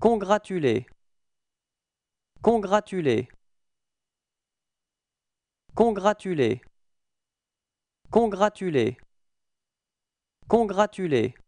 Congratuler. Congratuler. Congratuler. Congratuler. Congratuler.